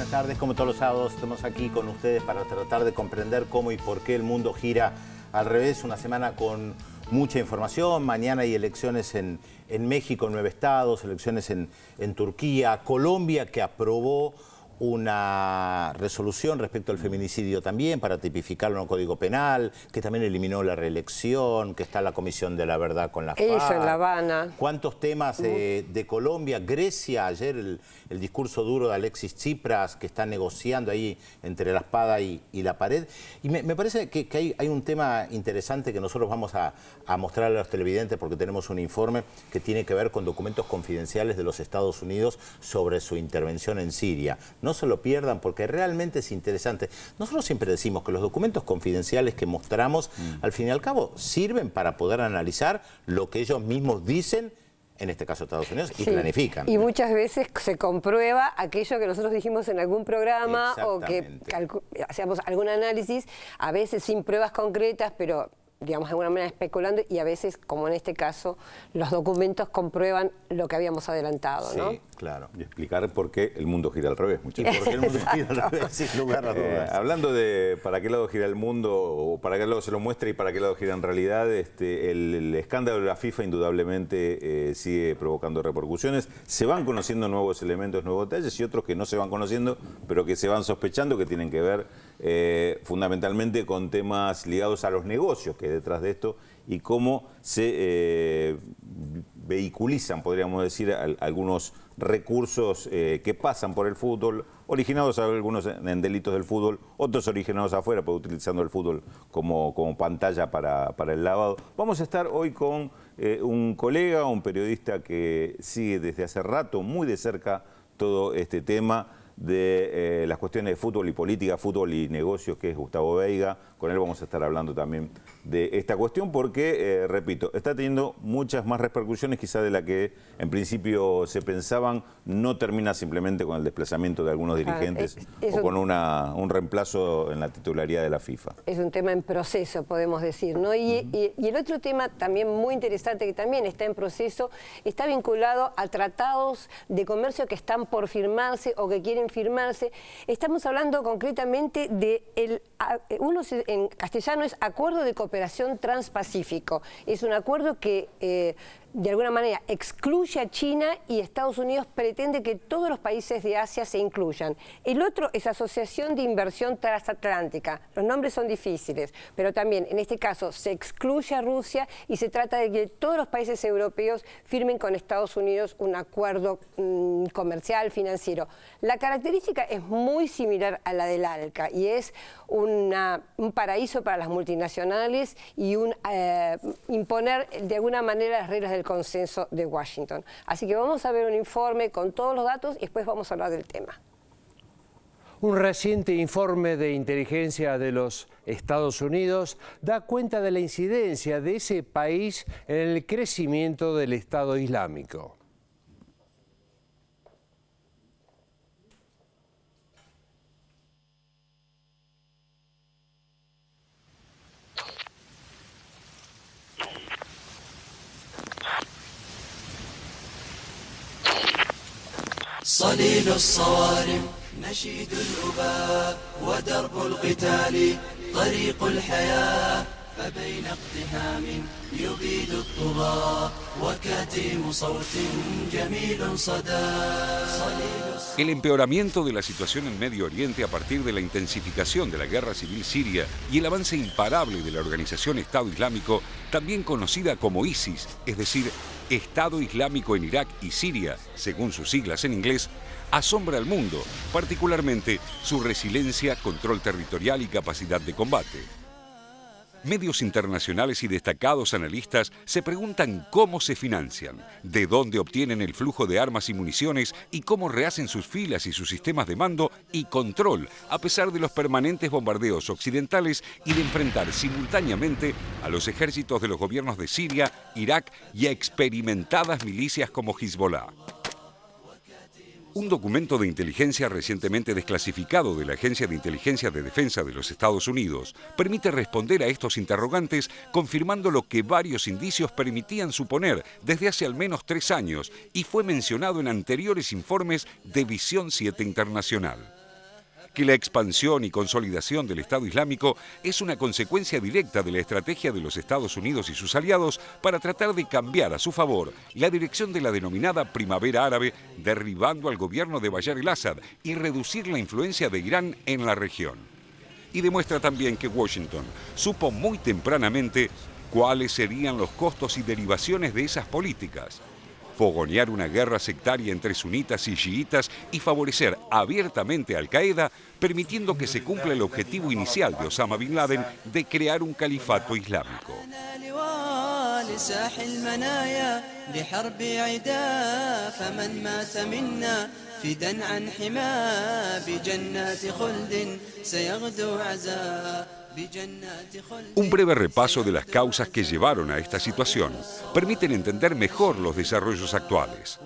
buenas tardes. Como todos los sábados estamos aquí con ustedes para tratar de comprender cómo y por qué el mundo gira al revés. Una semana con mucha información. Mañana hay elecciones en, México, en nueve estados, elecciones en, en Turquía, Colombia que aprobó una resolución respecto al mm. feminicidio también para tipificarlo en el Código Penal, que también eliminó la reelección, que está la Comisión de la Verdad con la FARC. Eso en La Habana. ¿Cuántos temas eh, de Colombia? Grecia, ayer el, discurso duro de Alexis Tsipras, que está negociando ahí entre la espada y, la pared. Y me, parece que, hay, un tema interesante que nosotros vamos a, a mostrar a los televidentes porque tenemos un informe que tiene que ver con documentos confidenciales de los Estados Unidos sobre su intervención en Siria no se lo pierdan porque realmente es interesante. Nosotros siempre decimos que los documentos confidenciales que mostramos, mm. al fin y al cabo, sirven para poder analizar lo que ellos mismos dicen en este caso Estados Unidos, y planifican. Y muchas veces se comprueba aquello que nosotros dijimos en algún programa o que hacíamos algún análisis, a veces sin pruebas concretas, pero digamos, de alguna manera especulando y a veces, como en este caso, los documentos comprueban lo que habíamos adelantado, sí, claro. Y explicar por qué el mundo gira al revés, muchachos. ¿Por qué el mundo gira al revés? Eh, hablando de para qué lado gira el mundo, o para qué lado se lo muestra y para qué lado gira en realidad, este, el, escándalo de la FIFA indudablemente eh, sigue provocando repercusiones. Se van conociendo nuevos elementos, nuevos detalles y otros que no se van conociendo, pero que se van sospechando que tienen que ver eh, fundamentalmente con temas ligados a los negocios que hay detrás de esto y cómo se eh, vehiculizan, podríamos decir, algunos recursos eh, que pasan por el fútbol, originados algunos en delitos del fútbol, otros originados afuera, pero pues, utilizando el fútbol como, como pantalla para, el lavado. Vamos a estar hoy con un colega, un periodista que sigue desde hace rato muy de cerca todo este tema de eh, las cuestiones de fútbol y política, fútbol y negocios, que es Gustavo Veiga. Con él vamos a estar hablando también de esta cuestión porque, eh, repito, está teniendo muchas más repercusiones quizás de la que en principio se pensaban. No termina simplemente con el desplazamiento de algunos dirigentes o con una, un reemplazo en la titularidad de la FIFA. Es un tema en proceso, podemos decir. ¿no? y el otro tema también muy interesante que también está en proceso, está vinculado a tratados de comercio que están por firmarse o que quieren firmarse. Estamos hablando concretamente de, el, uno en castellano es Acuerdo de Cooperación Transpacífico. Es un acuerdo que eh, de alguna manera excluye a China y Estados Unidos pretende que todos los países de Asia se incluyan. El otro es Asociación de Inversión Transatlántica. Los nombres son difíciles, pero también en este caso se excluye a Rusia y se trata de que todos los países europeos firmen con Estados Unidos un acuerdo mm, comercial, financiero. La característica es muy similar a la del ALCA y es un paraíso para las multinacionales y un, eh, imponer de alguna manera las reglas del consenso de Washington. Así que vamos a ver un informe con todos los datos y después vamos a hablar del tema. Un reciente informe de inteligencia de los Estados Unidos da cuenta de la incidencia de ese país en el crecimiento del Estado Islámico. El empeoramiento de la situación en Medio Oriente a partir de la intensificación de la guerra civil siria y el avance imparable de la organización Estado Islámico, también conocida como ISIS, es decir, Estado Islámico en Irak y Siria, según sus siglas en inglés, asombra al mundo, particularmente su resiliencia, control territorial y capacidad de combate medios internacionales y destacados analistas se preguntan cómo se financian, de dónde obtienen el flujo de armas y municiones y cómo rehacen sus filas y sus sistemas de mando y control, a pesar de los permanentes bombardeos occidentales y de enfrentar simultáneamente a los ejércitos de los gobiernos de Siria, Irak y a experimentadas milicias como Hezbollah. Un documento de inteligencia recientemente desclasificado de la Agencia de Inteligencia de Defensa de los Estados Unidos permite responder a estos interrogantes confirmando lo que varios indicios permitían suponer desde hace al menos tres años y fue mencionado en anteriores informes de Visión 7 Internacional que la expansión y consolidación del Estado Islámico es una consecuencia directa de la estrategia de los Estados Unidos y sus aliados para tratar de cambiar a su favor la dirección de la denominada primavera árabe, derribando al gobierno de Bayar el-Assad y reducir la influencia de Irán en la región. Y demuestra también que Washington supo muy tempranamente cuáles serían los costos y derivaciones de esas políticas fogonear una guerra sectaria entre sunitas y chiitas y favorecer abiertamente Al-Qaeda, permitiendo que se cumpla el objetivo inicial de Osama Bin Laden de crear un califato islámico. Un breve repaso de las causas que llevaron a esta situación permiten entender mejor los desarrollos actuales.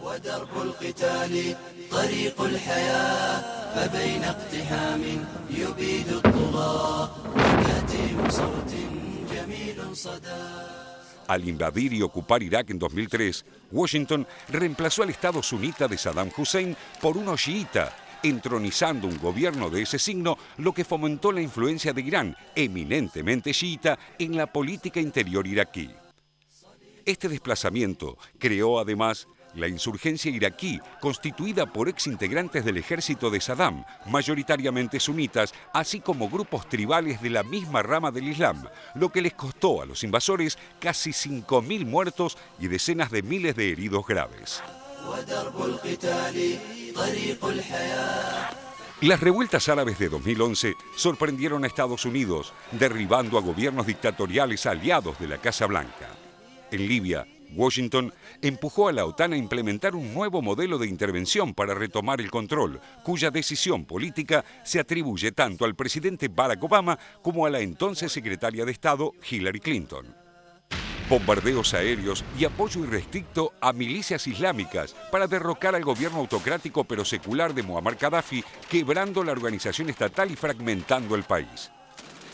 Al invadir y ocupar Irak en 2003, Washington reemplazó al Estado sunita de Saddam Hussein por uno chiita entronizando un gobierno de ese signo, lo que fomentó la influencia de Irán, eminentemente chiita, en la política interior iraquí. Este desplazamiento creó además la insurgencia iraquí, constituida por exintegrantes del ejército de Saddam, mayoritariamente sunitas, así como grupos tribales de la misma rama del Islam, lo que les costó a los invasores casi 5.000 muertos y decenas de miles de heridos graves. Las revueltas árabes de 2011 sorprendieron a Estados Unidos, derribando a gobiernos dictatoriales aliados de la Casa Blanca. En Libia, Washington empujó a la OTAN a implementar un nuevo modelo de intervención para retomar el control, cuya decisión política se atribuye tanto al presidente Barack Obama como a la entonces secretaria de Estado Hillary Clinton bombardeos aéreos y apoyo irrestricto a milicias islámicas para derrocar al gobierno autocrático pero secular de Muammar Gaddafi, quebrando la organización estatal y fragmentando el país.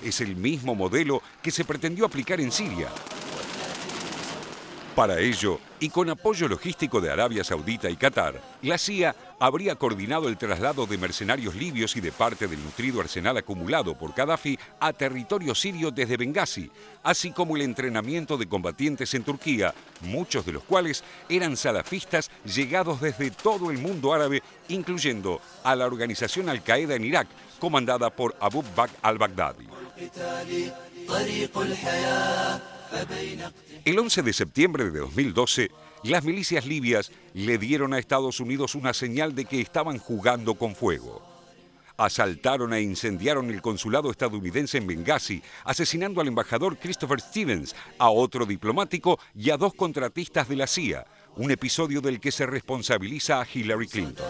Es el mismo modelo que se pretendió aplicar en Siria, para ello, y con apoyo logístico de Arabia Saudita y Qatar, la CIA habría coordinado el traslado de mercenarios libios y de parte del nutrido arsenal acumulado por Gaddafi a territorio sirio desde Benghazi, así como el entrenamiento de combatientes en Turquía, muchos de los cuales eran salafistas llegados desde todo el mundo árabe, incluyendo a la organización Al-Qaeda en Irak, comandada por Abu Bakr al-Baghdadi. El 11 de septiembre de 2012, las milicias libias le dieron a Estados Unidos una señal de que estaban jugando con fuego. Asaltaron e incendiaron el consulado estadounidense en Benghazi, asesinando al embajador Christopher Stevens, a otro diplomático y a dos contratistas de la CIA, un episodio del que se responsabiliza a Hillary Clinton.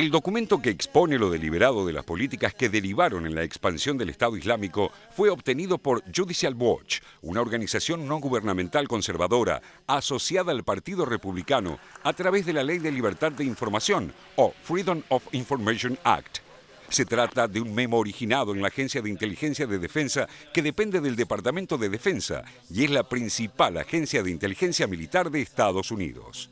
El documento que expone lo deliberado de las políticas que derivaron en la expansión del Estado Islámico fue obtenido por Judicial Watch, una organización no gubernamental conservadora asociada al Partido Republicano a través de la Ley de Libertad de Información o Freedom of Information Act. Se trata de un memo originado en la Agencia de Inteligencia de Defensa que depende del Departamento de Defensa y es la principal agencia de inteligencia militar de Estados Unidos.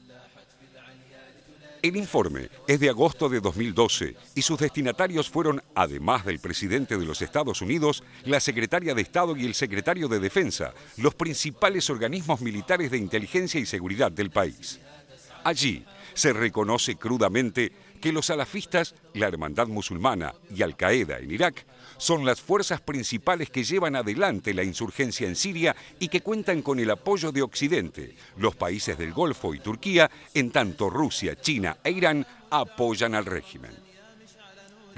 El informe es de agosto de 2012 y sus destinatarios fueron, además del presidente de los Estados Unidos, la secretaria de Estado y el secretario de Defensa, los principales organismos militares de inteligencia y seguridad del país. Allí se reconoce crudamente que los salafistas, la hermandad musulmana y Al Qaeda en Irak son las fuerzas principales que llevan adelante la insurgencia en Siria y que cuentan con el apoyo de Occidente, los países del Golfo y Turquía, en tanto Rusia, China e Irán apoyan al régimen.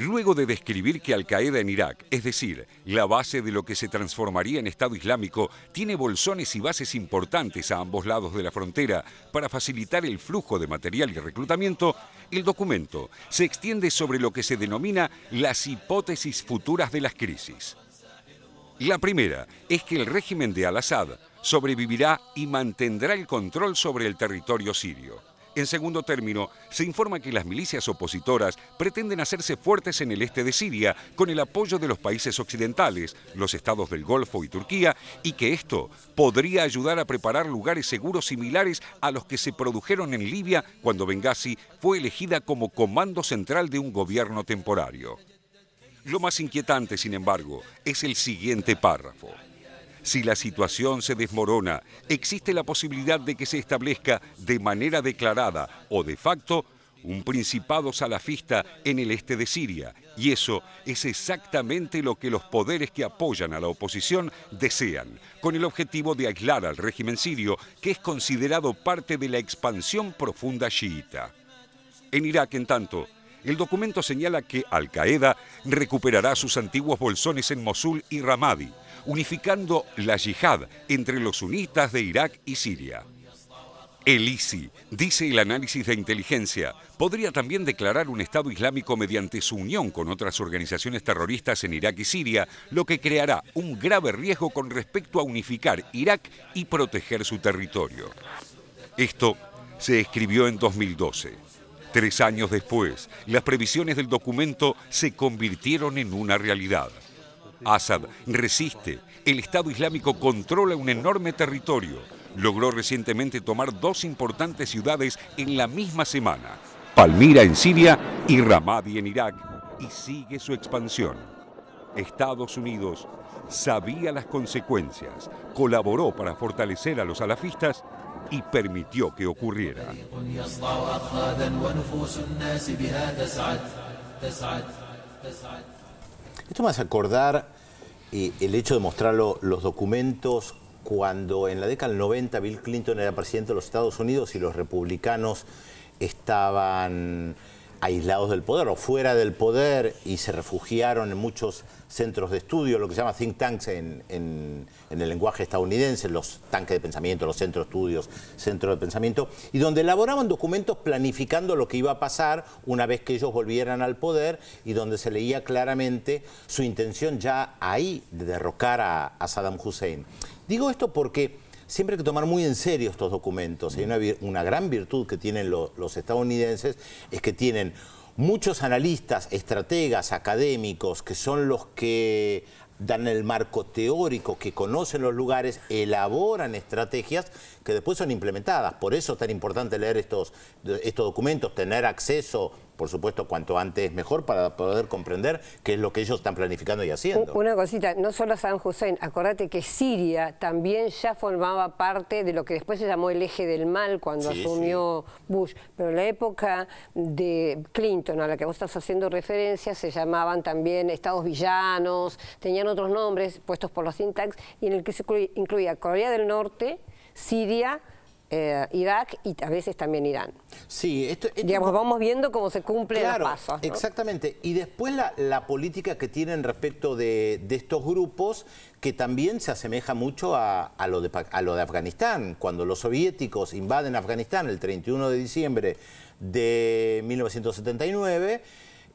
Luego de describir que Al-Qaeda en Irak, es decir, la base de lo que se transformaría en Estado Islámico, tiene bolsones y bases importantes a ambos lados de la frontera para facilitar el flujo de material y reclutamiento, el documento se extiende sobre lo que se denomina las hipótesis futuras de las crisis. La primera es que el régimen de Al-Assad sobrevivirá y mantendrá el control sobre el territorio sirio. En segundo término, se informa que las milicias opositoras pretenden hacerse fuertes en el este de Siria con el apoyo de los países occidentales, los estados del Golfo y Turquía, y que esto podría ayudar a preparar lugares seguros similares a los que se produjeron en Libia cuando Benghazi fue elegida como comando central de un gobierno temporario. Lo más inquietante, sin embargo, es el siguiente párrafo. Si la situación se desmorona, existe la posibilidad de que se establezca de manera declarada o de facto un principado salafista en el este de Siria. Y eso es exactamente lo que los poderes que apoyan a la oposición desean, con el objetivo de aislar al régimen sirio, que es considerado parte de la expansión profunda chiita. En Irak, en tanto, el documento señala que Al-Qaeda recuperará sus antiguos bolsones en Mosul y Ramadi, unificando la yihad entre los sunitas de Irak y Siria. El ISI, dice el análisis de inteligencia, podría también declarar un Estado Islámico mediante su unión con otras organizaciones terroristas en Irak y Siria, lo que creará un grave riesgo con respecto a unificar Irak y proteger su territorio. Esto se escribió en 2012. Tres años después, las previsiones del documento se convirtieron en una realidad. Assad resiste. El Estado Islámico controla un enorme territorio. Logró recientemente tomar dos importantes ciudades en la misma semana, Palmira en Siria y Ramadi en Irak, y sigue su expansión. Estados Unidos sabía las consecuencias, colaboró para fortalecer a los salafistas y permitió que ocurriera. Esto me hace acordar eh, el hecho de mostrar los documentos cuando en la década del 90 Bill Clinton era presidente de los Estados Unidos y los republicanos estaban aislados del poder o fuera del poder y se refugiaron en muchos centros de estudio, lo que se llama think tanks en, en, el lenguaje estadounidense, los tanques de pensamiento, los centros de estudios, centros de pensamiento, y donde elaboraban documentos planificando lo que iba a pasar una vez que ellos volvieran al poder y donde se leía claramente su intención ya ahí de derrocar a Saddam Hussein. Digo esto porque siempre hay que tomar muy en serio estos documentos. Hay una, gran virtud que tienen los estadounidenses, es que tienen muchos analistas, estrategas, académicos, que son los que dan el marco teórico, que conocen los lugares, elaboran estrategias que después son implementadas. Por eso es tan importante leer estos documentos, tener acceso por supuesto, cuanto antes mejor para poder comprender qué es lo que ellos están planificando y haciendo. Una cosita, no solo San José, acordate que Siria también ya formaba parte de lo que después se llamó el eje del mal cuando asumió Bush, pero en la época de Clinton, a la que vos estás haciendo referencia, se llamaban también estados villanos, tenían otros nombres puestos por los think y en el que se incluía Corea del Norte, Siria, eh, Irak y a veces también Irán. Sí, esto, esto digamos vamos viendo cómo se cumple el los Exactamente. Y después la, política que tienen respecto de, estos grupos que también se asemeja mucho a, lo de, de Afganistán. Cuando los soviéticos invaden Afganistán el 31 de diciembre de 1979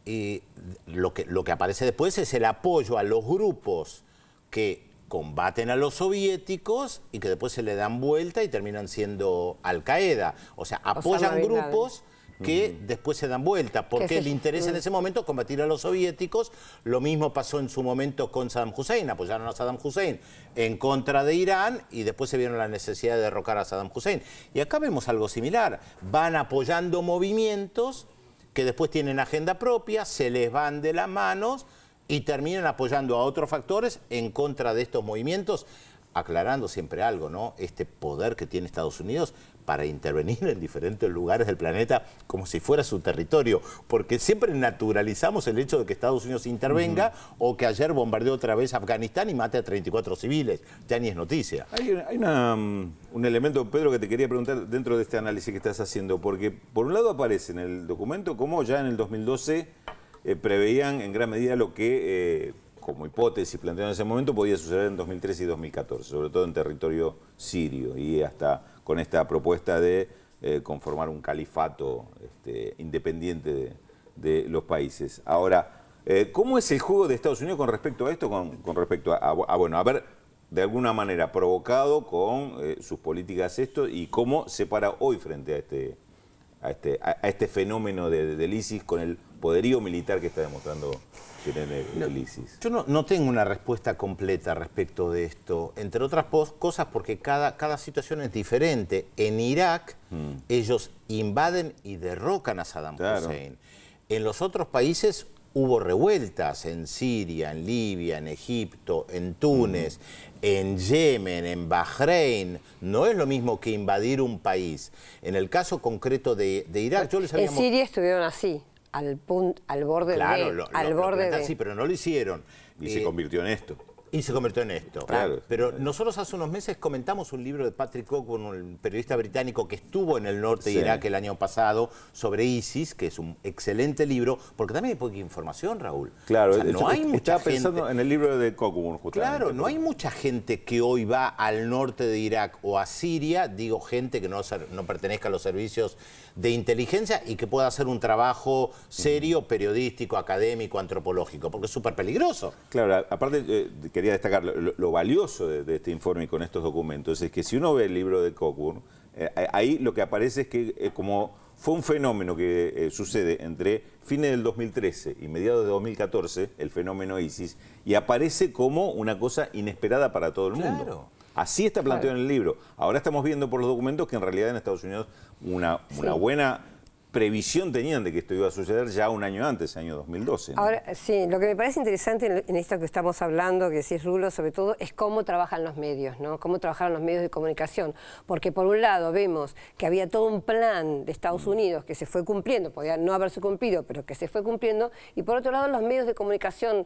y lo que, lo que aparece después es el apoyo a los grupos que combaten a los soviéticos y que después se le dan vuelta y terminan siendo Al-Qaeda. O sea, apoyan grupos que después se dan vuelta, porque el interés en ese momento es combatir a los soviéticos, lo mismo pasó en su momento con Saddam Hussein, apoyaron a Saddam Hussein en contra de Irán y después se vieron la necesidad de derrocar a Saddam Hussein. Y acá vemos algo similar, van apoyando movimientos que después tienen agenda propia, se les van de las manos y terminan apoyando a otros factores en contra de estos movimientos, aclarando siempre algo, ¿no? Este poder que tiene Estados Unidos para intervenir en diferentes lugares del planeta como si fuera su territorio, porque siempre naturalizamos el hecho de que Estados Unidos intervenga o que ayer bombardeó otra vez Afganistán y mate a 34 civiles. Ya ni es noticia. Hay, mm, un elemento, Pedro, que te quería preguntar dentro de este análisis que estás haciendo, porque por un lado aparece en el documento como ya en el 2012 eh, preveían en gran medida lo que, eh, como hipótesis planteada en ese momento, podía suceder en 2013 y 2014, sobre todo en territorio sirio, y hasta con esta propuesta de eh, conformar un califato este, independiente de, los países. Ahora, ¿cómo es el juego de Estados Unidos con respecto a esto, con, respecto a, haber, bueno, a ver, de alguna manera provocado con sus políticas esto y cómo se para hoy frente a este, a este, este fenómeno de, ISIS con el poderío militar que está demostrando el ISIS. Yo no, no, tengo una respuesta completa respecto de esto, entre otras cosas porque cada, cada situación es diferente. En Irak mm. ellos invaden y derrocan a Saddam Hussein. En los otros países hubo revueltas en Siria, en Libia, en Egipto, en Túnez, mm. en Yemen, en Bahrein. No es lo mismo que invadir un país. En el caso concreto de, Irak, yo les había... En Siria estuvieron así al, punto, al borde claro, de... al borde Sí, pero no lo hicieron y se eh, convirtió en esto. Y se convirtió en esto. Pero nosotros hace unos meses comentamos un libro de Patrick Cockburn, un periodista británico que estuvo en el norte de Irak el año pasado, sobre ISIS, que es un excelente libro, porque también hay poca información, Raúl. Claro, no hay mucha estaba pensando en el libro de Cockburn, justamente. Claro, no hay mucha gente que hoy va al norte de Irak o a Siria, digo gente que no, pertenezca a los servicios de inteligencia y que pueda hacer un trabajo serio, periodístico, académico, antropológico, porque es súper peligroso. Claro, aparte, de eh, que destacar lo, valioso de, este informe y con estos documentos es que si uno ve el libro de Cockburn, eh, eh, ahí lo que aparece es que eh, como fue un fenómeno que sucede entre fines del 2013 y mediados de 2014, el fenómeno ISIS, y aparece como una cosa inesperada para todo el mundo. Así está planteado en el libro. Ahora estamos viendo por los documentos que en realidad en Estados Unidos una, una buena previsión tenían de que esto iba a suceder ya un año antes, año 2012. Ahora, sí, lo que me parece interesante en esto que estamos hablando, que decís Rulo, sobre todo, es cómo trabajan los medios, ¿no? Cómo trabajaron los medios de comunicación. Porque por un lado vemos que había todo un plan de Estados mm. Unidos que se fue cumpliendo, podía no haberse cumplido, pero que se fue cumpliendo, y por otro lado los medios de comunicación,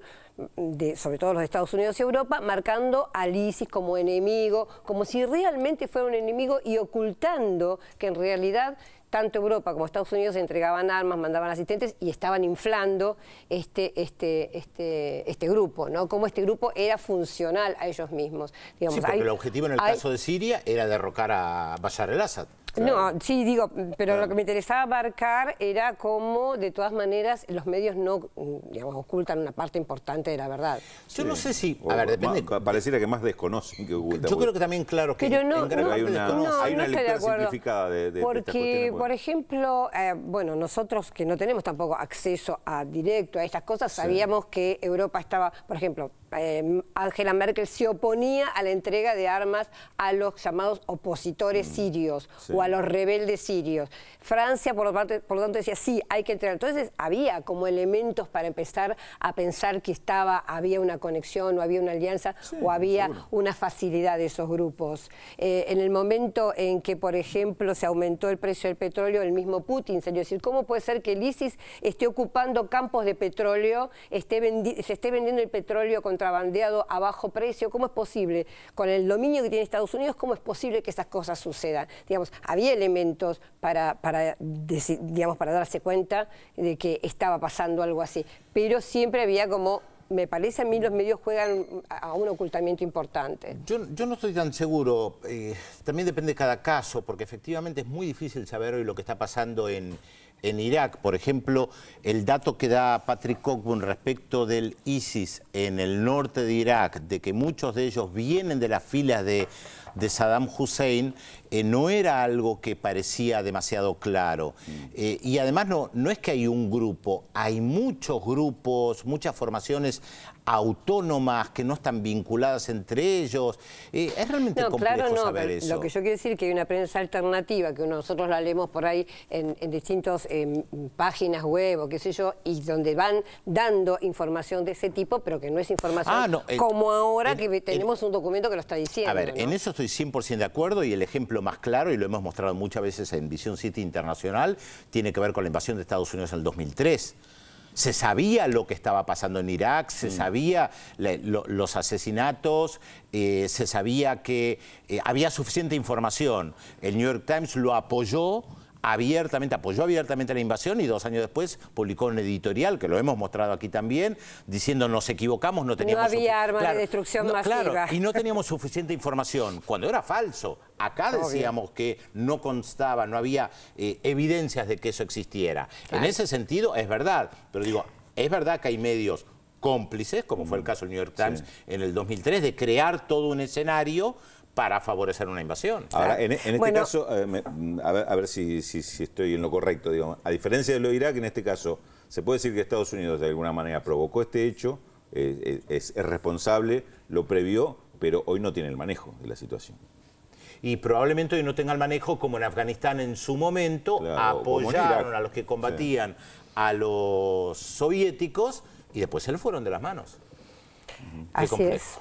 de, sobre todo los de Estados Unidos y Europa, marcando al ISIS como enemigo, como si realmente fuera un enemigo y ocultando que en realidad tanto Europa como Estados Unidos entregaban armas, mandaban asistentes y estaban inflando este, este, este, este grupo, ¿no? como este grupo era funcional a ellos mismos. sí, porque el objetivo en el caso de Siria era derrocar a Bashar al assad no, sí, digo, pero lo que me interesaba abarcar era cómo, de todas maneras, los medios no, digamos, ocultan una parte importante de la verdad. Yo no sé si... a ver, depende... pareciera que más desconocen que ocultan. Yo creo que también, claro, que no, hay una, hay una lectura de simplificada de, Porque, por ejemplo, eh, bueno, nosotros que no tenemos tampoco acceso a directo a estas cosas, sabíamos que Europa estaba, por ejemplo, Em, Angela Merkel se oponía a la entrega de armas a los llamados opositores mm, sirios o a los rebeldes sirios. Francia, por, lo, por tanto, decía, sí, hay que entregar. Entonces, había como elementos para empezar a pensar que estaba, había una conexión o había una alianza o había una facilidad de esos grupos. Eh, en el momento en que, por ejemplo, se aumentó el precio del petróleo, el mismo Putin salió a decir, ¿cómo puede ser que el ISIS esté ocupando campos de petróleo, esté se esté vendiendo el petróleo con contrabandeado a bajo precio. ¿Cómo es posible? Con el dominio que tiene Estados Unidos, ¿cómo es posible que esas cosas sucedan? Digamos, había elementos para, para, digamos, para darse cuenta de que estaba pasando algo así, pero siempre había como me parece a mí los medios juegan a un ocultamiento importante. Yo, no estoy tan seguro, eh, también depende de cada caso, porque efectivamente es muy difícil saber hoy lo que está pasando en, en Irak, por ejemplo, el dato que da Patrick Cockburn respecto del ISIS en el norte de Irak, de que muchos de ellos vienen de las filas de de Saddam Hussein eh, no era algo que parecía demasiado claro. Mm. Eh, y además no, no es que hay un grupo, hay muchos grupos, muchas formaciones autónomas que no están vinculadas entre ellos. Eh, es realmente complejo saber eso. Lo que yo quiero decir es que hay una prensa alternativa que nosotros la leemos por ahí en, distintas em, páginas web o qué sé yo, y donde van dando información de ese tipo, pero que no es información ah, como ahora que tenemos un documento que lo está diciendo. A ver, en eso estoy 100% de acuerdo y el ejemplo más claro, y lo hemos mostrado muchas veces en Vision City Internacional, tiene que ver con la invasión de Estados Unidos en el 2003. Se sabía lo que estaba pasando en Irak, se mm. sabía los asesinatos, eh, se sabía que eh, había suficiente información. El New York Times lo apoyó abiertamente, apoyó abiertamente la invasión y dos años después publicó un editorial, que lo hemos mostrado aquí también, diciendo nos equivocamos, no teníamos... No había armas de destrucción masiva. y no teníamos suficiente información, cuando era falso. Acá decíamos que no constaba, no había eh, evidencias de que eso existiera. En ese sentido es verdad, pero digo, es verdad que hay medios cómplices, como fue el mm. caso del New York Times en el 2003, de crear todo un escenario para favorecer una invasión. Ahora, en, este caso, eh, a ver, si, estoy en lo correcto, digamos. a diferencia de lo de Irak, en este caso, se puede decir que Estados Unidos de alguna manera provocó este hecho, eh, eh, es, responsable, lo previó, pero hoy no tiene el manejo de la situación y probablemente hoy no tenga el manejo como en Afganistán en su momento apoyaron a los que combatían a los soviéticos y después se le fueron de las manos. Así es.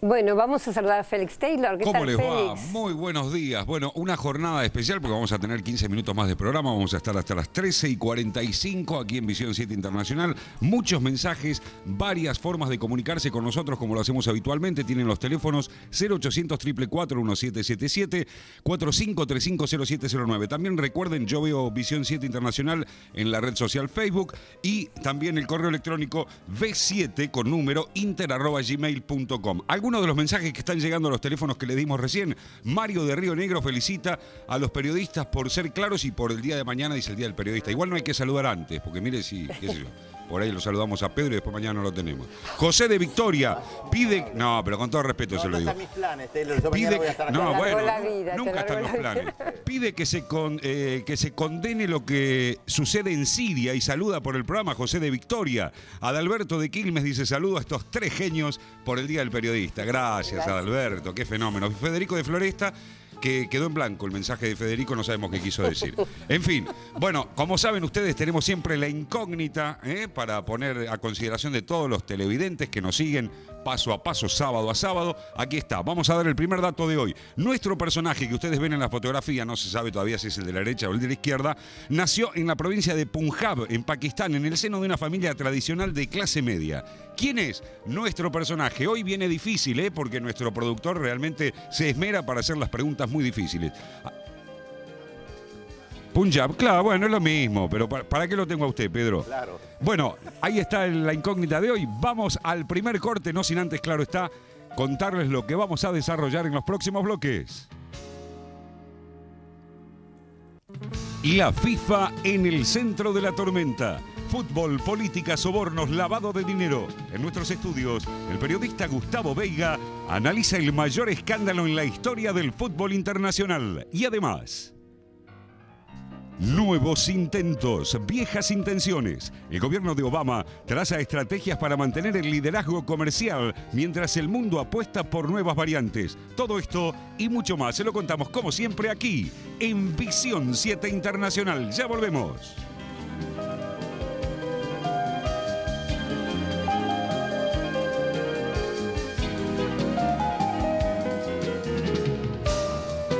Bueno, vamos a saludar a Félix Taylor. ¿Cómo les va? Muy buenos días. Bueno, una jornada especial porque vamos a tener 15 minutos más de programa. Vamos a estar hasta las 13 y 45 aquí en Visión 7 Internacional. Muchos mensajes, varias formas de comunicarse con nosotros como lo hacemos habitualmente. Tienen los teléfonos 0800 444 1777 45350709. También recuerden, yo veo Visión 7 Internacional en la red social Facebook y también el correo electrónico v7 con número inter arroba com. Uno de los mensajes que están llegando a los teléfonos que le dimos recién. Mario de Río Negro felicita a los periodistas por ser claros y por el día de mañana, dice el Día del Periodista. Igual no hay que saludar antes, porque mire si, por ahí lo saludamos a Pedro y después mañana no lo tenemos. José de Victoria pide. No, pero con todo respeto se lo digo. No están mis planes, nunca están los planes. Pide que se, eh, que se condene lo que sucede en Siria y saluda por el programa José de Victoria. Adalberto de Quilmes dice saludo a estos tres genios por el Día del Periodista. Gracias, Gracias. Adalberto, qué fenómeno. Federico de Floresta que quedó en blanco el mensaje de Federico, no sabemos qué quiso decir. En fin, bueno, como saben ustedes, tenemos siempre la incógnita ¿eh? para poner a consideración de todos los televidentes que nos siguen paso a paso, sábado a sábado. Aquí está, vamos a dar el primer dato de hoy. Nuestro personaje que ustedes ven en la fotografía, no se sabe todavía si es el de la derecha o el de la izquierda, nació en la provincia de Punjab, en Pakistán, en el seno de una familia tradicional de clase media. ¿Quién es nuestro personaje? Hoy viene difícil, ¿eh? porque nuestro productor realmente se esmera para hacer las preguntas muy difíciles. Punjab, claro, bueno, es lo mismo, pero ¿para, qué lo tengo a usted, Pedro? Claro. Bueno, ahí está la incógnita de hoy. Vamos al primer corte, no sin antes, claro está, contarles lo que vamos a desarrollar en los próximos bloques. Y la FIFA en el centro de la tormenta. Fútbol, política, sobornos, lavado de dinero. En nuestros estudios, el periodista Gustavo Veiga analiza el mayor escándalo en la historia del fútbol internacional. Y además... Nuevos intentos, viejas intenciones. El gobierno de Obama traza estrategias para mantener el liderazgo comercial mientras el mundo apuesta por nuevas variantes. Todo esto y mucho más se lo contamos como siempre aquí en Visión 7 Internacional. Ya volvemos.